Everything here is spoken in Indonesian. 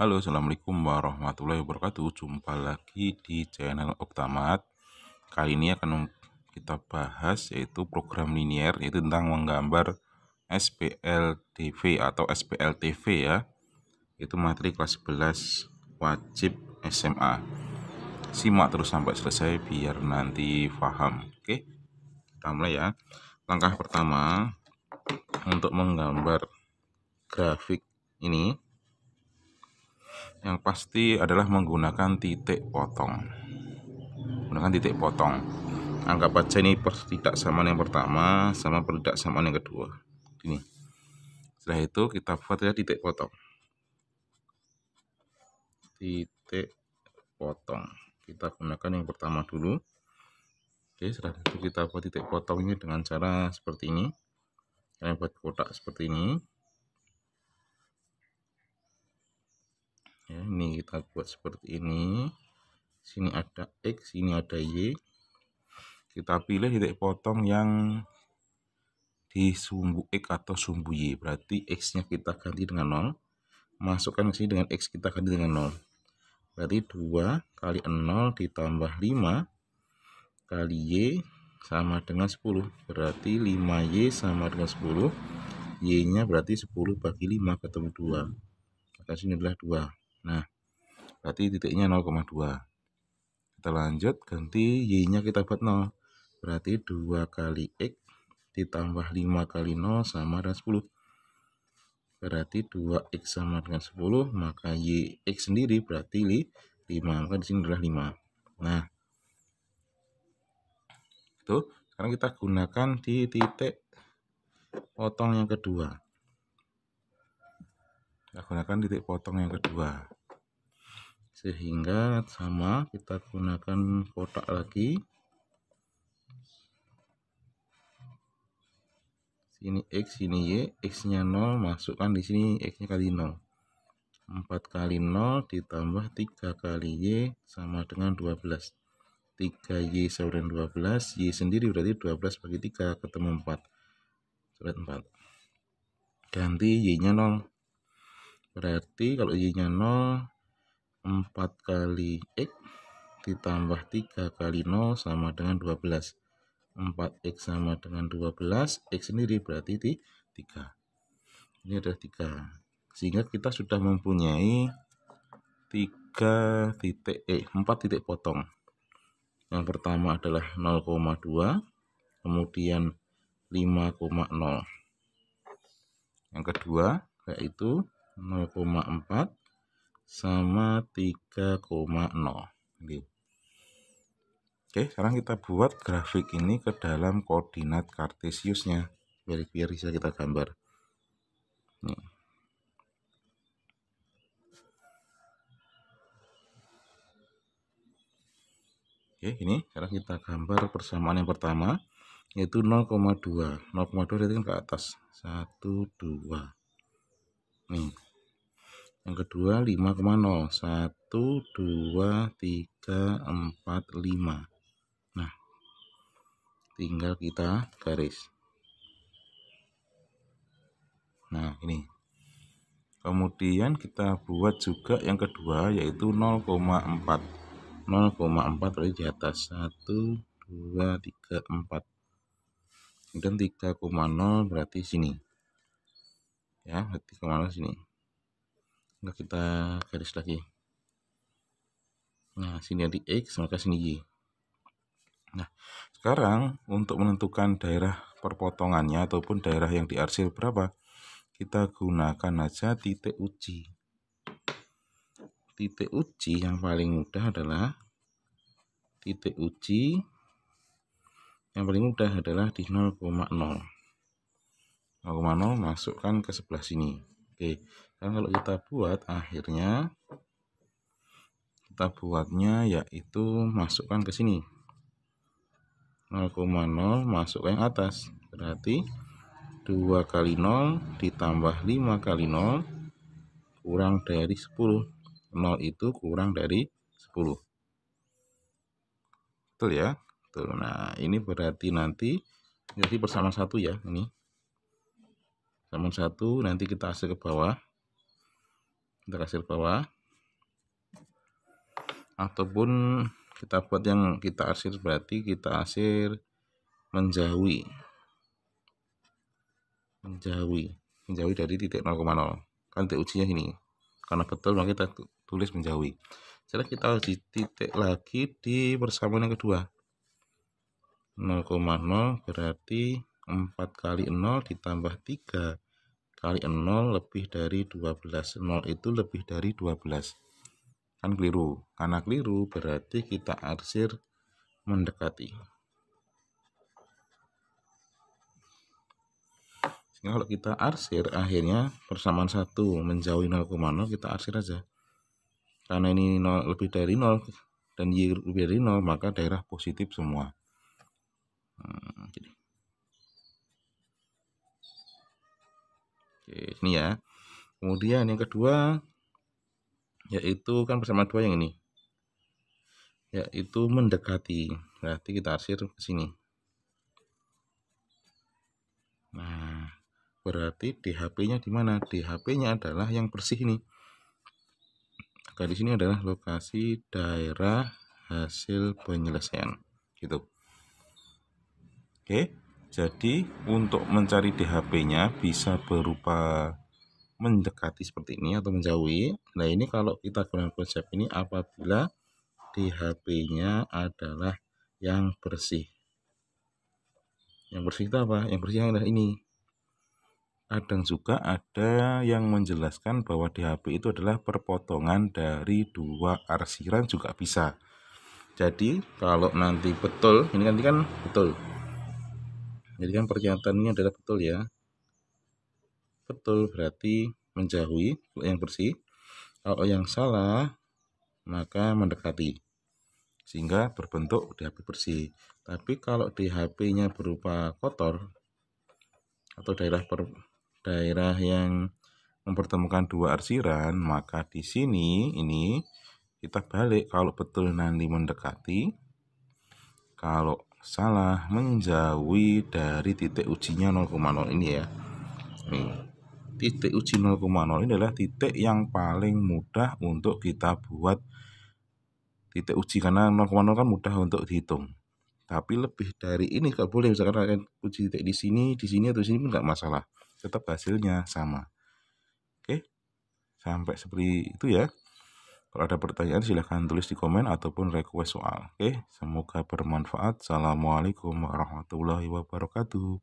Halo, Assalamualaikum warahmatullahi wabarakatuh. Jumpa lagi di channel oktamat Kali ini akan kita bahas yaitu program linier, yaitu tentang menggambar SPLTV atau SPLTV ya. Itu materi kelas 11 wajib SMA. Simak terus sampai selesai biar nanti paham. Oke, kita mulai ya. Langkah pertama untuk menggambar grafik ini yang pasti adalah menggunakan titik potong menggunakan titik potong anggap aja ini tidak sama yang pertama sama tidak sama yang kedua ini setelah itu kita buat ya titik potong titik potong kita gunakan yang pertama dulu oke setelah itu kita buat titik potongnya dengan cara seperti ini Kita buat kotak seperti ini ya, ini kita buat seperti ini sini ada X sini ada Y kita pilih titik potong yang di sumbu X atau sumbu Y berarti X nya kita ganti dengan 0 masukkan ke sini dengan X kita ganti dengan 0 berarti 2 kali 0 ditambah 5 kali Y sama dengan 10 berarti 5Y sama dengan 10 Y nya berarti 10 bagi 5 ketemu 2 maka sini adalah 2 Nah, berarti titiknya 0,2. Kita lanjut, ganti Y-nya kita buat 0. Berarti 2 kali X ditambah 5 kali 0 sama dengan 10. Berarti 2X sama dengan 10, maka YX sendiri berarti 5. Maka di sini adalah 5. Nah, itu. Sekarang kita gunakan di titik potong yang kedua kita gunakan titik potong yang kedua sehingga sama kita gunakan kotak lagi sini x sini y x nya 0 masukkan di sini x nya kali 0 4 kali 0 ditambah 3 kali y sama dengan 12 3y sama dengan 12 y sendiri berarti 12 bagi 3 ketemu 4 surat 4 ganti y nya 0 Berarti kalau Y-nya 0, 4 kali X ditambah 3 kali 0 sama dengan 12. 4X sama dengan 12, X sendiri berarti 3. Ini adalah 3. Sehingga kita sudah mempunyai 3 titik, eh, 4 titik potong. Yang pertama adalah 0,2, kemudian 5,0. Yang kedua yaitu 0,4 sama 3,0 Oke sekarang kita buat grafik ini ke dalam koordinat kartesiusnya biar, biar bisa kita gambar Nih. Oke ini sekarang kita gambar persamaan yang pertama yaitu 0,2 0,2 itu kan ke atas 1 2 nih yang kedua 5,0. 1, 2, 3, 4, 5. Nah, tinggal kita garis. Nah, ini. Kemudian kita buat juga yang kedua yaitu 0,4. 0,4 dari di atas 1, 2, 3, 4. Kemudian 3,0 berarti sini. Ya, 3,0 sini nah kita garis lagi nah sini ada X maka sini Y nah sekarang untuk menentukan daerah perpotongannya ataupun daerah yang diarsir berapa kita gunakan aja titik uji titik uji yang paling mudah adalah titik uji yang paling mudah adalah di 0,0 0,0 masukkan ke sebelah sini Oke, sekarang kalau kita buat akhirnya kita buatnya yaitu masukkan ke sini 0,0 masuk yang atas berarti 2 kali 0 ditambah 5 kali 0 kurang dari 10 0 itu kurang dari 10 betul ya betul nah ini berarti nanti jadi bersama satu ya ini namun satu nanti kita hasil ke bawah kita kasih ke bawah ataupun kita buat yang kita asir berarti kita asir menjauhi menjauhi menjauhi dari titik 0,0 kan titik ujinya ini karena betul maka kita tulis menjauhi setelah kita uji titik lagi di persamaan yang kedua 0,0 berarti 4 kali 0 ditambah 3 kali 0 lebih dari 12 0 itu lebih dari 12 kan keliru karena keliru berarti kita arsir mendekati sehingga kalau kita arsir akhirnya persamaan 1 menjauhi 0,0 kita arsir aja karena ini 0, lebih dari 0 dan Y lebih dari 0 maka daerah positif semua hmm. Oke, ini ya. Kemudian yang kedua yaitu kan persamaan dua yang ini. Yaitu mendekati. Berarti kita arsir ke sini. Nah, berarti di hp nya di mana? Di hp nya adalah yang bersih ini. Maka di sini adalah lokasi daerah hasil penyelesaian. Gitu. Oke. Okay. Jadi untuk mencari DHP-nya bisa berupa mendekati seperti ini atau menjauhi. Nah ini kalau kita gunakan konsep ini apabila DHP-nya adalah yang bersih. Yang bersih itu apa? Yang bersih adalah ini. Kadang juga ada yang menjelaskan bahwa DHP itu adalah perpotongan dari dua arsiran juga bisa. Jadi kalau nanti betul, ini nanti kan betul jadi kan pernyataan ini adalah betul ya betul berarti menjauhi yang bersih kalau yang salah maka mendekati sehingga berbentuk di hp bersih tapi kalau di hp nya berupa kotor atau daerah per, daerah yang mempertemukan dua arsiran maka di sini ini kita balik kalau betul nanti mendekati kalau salah menjauhi dari titik ujinya 0,0 ini ya nih titik uji 0,0 ini adalah titik yang paling mudah untuk kita buat titik uji karena 0,0 kan mudah untuk dihitung tapi lebih dari ini nggak boleh misalkan kalian uji titik di sini di sini atau di sini pun nggak masalah tetap hasilnya sama oke sampai seperti itu ya kalau ada pertanyaan silahkan tulis di komen ataupun request soal. Oke, semoga bermanfaat. Assalamualaikum warahmatullahi wabarakatuh.